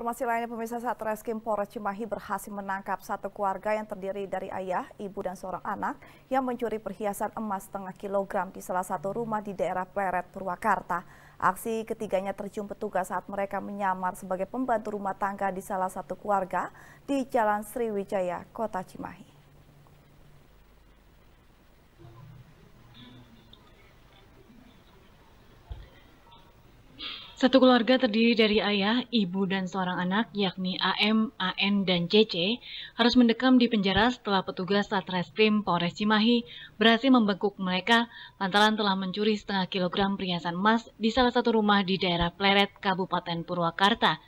informasi lainnya, pemirsa Satreskrim Polres Cimahi berhasil menangkap satu keluarga yang terdiri dari ayah, ibu, dan seorang anak yang mencuri perhiasan emas setengah kilogram di salah satu rumah di daerah Pleret, Purwakarta. Aksi ketiganya tercium petugas saat mereka menyamar sebagai pembantu rumah tangga di salah satu keluarga di Jalan Sriwijaya, Kota Cimahi. Satu keluarga terdiri dari ayah, ibu, dan seorang anak, yakni AM, AN, dan CC, harus mendekam di penjara setelah petugas Satreskrim Polres Cimahi berhasil membekuk mereka lantaran telah mencuri setengah kilogram perhiasan emas di salah satu rumah di daerah Pleret, Kabupaten Purwakarta.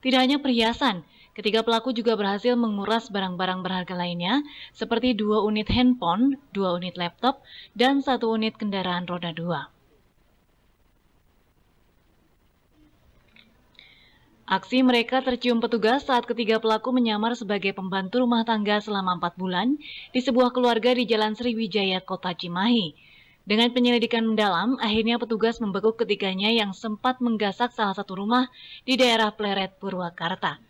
Tidak hanya perhiasan, ketiga pelaku juga berhasil menguras barang-barang berharga lainnya, seperti dua unit handphone, dua unit laptop, dan satu unit kendaraan roda dua. Aksi mereka tercium petugas saat ketiga pelaku menyamar sebagai pembantu rumah tangga selama empat bulan di sebuah keluarga di Jalan Sriwijaya, Kota Cimahi. Dengan penyelidikan mendalam, akhirnya petugas membekuk ketiganya yang sempat menggasak salah satu rumah di daerah Pleret, Purwakarta.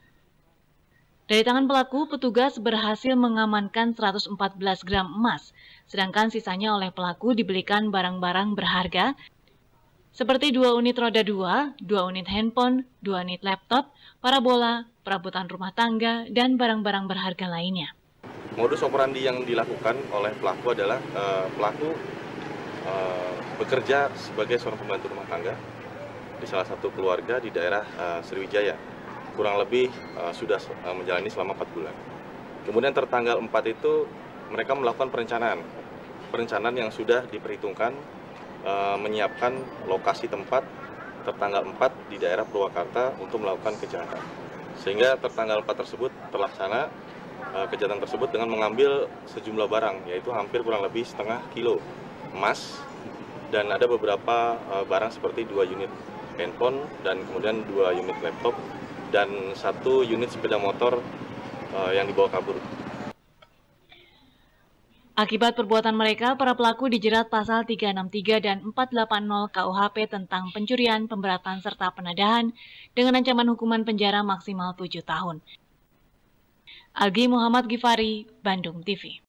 Dari tangan pelaku, petugas berhasil mengamankan 114 gram emas, sedangkan sisanya oleh pelaku dibelikan barang-barang berharga seperti dua unit roda dua, dua unit handphone, dua unit laptop, parabola, perabotan rumah tangga, dan barang-barang berharga lainnya. Modus operandi yang dilakukan oleh pelaku adalah uh, pelaku uh, bekerja sebagai seorang pembantu rumah tangga di salah satu keluarga di daerah uh, Sriwijaya. Kurang lebih uh, sudah uh, menjalani selama 4 bulan. Kemudian tertanggal 4 itu mereka melakukan perencanaan. Perencanaan yang sudah diperhitungkan Eh, menyiapkan lokasi tempat tertanggal 4 di daerah Purwakarta untuk melakukan kejahatan. Sehingga tertanggal 4 tersebut terlaksana eh, kejahatan tersebut dengan mengambil sejumlah barang, yaitu hampir kurang lebih setengah kilo emas dan ada beberapa eh, barang seperti dua unit handphone dan kemudian dua unit laptop dan satu unit sepeda motor yang dibawa kabur. Akibat perbuatan mereka, para pelaku dijerat pasal 363 dan 480 KUHP tentang pencurian, pemberatan, serta penadahan dengan ancaman hukuman penjara maksimal 7 tahun. Algi Muhammad Gifari, Bandung TV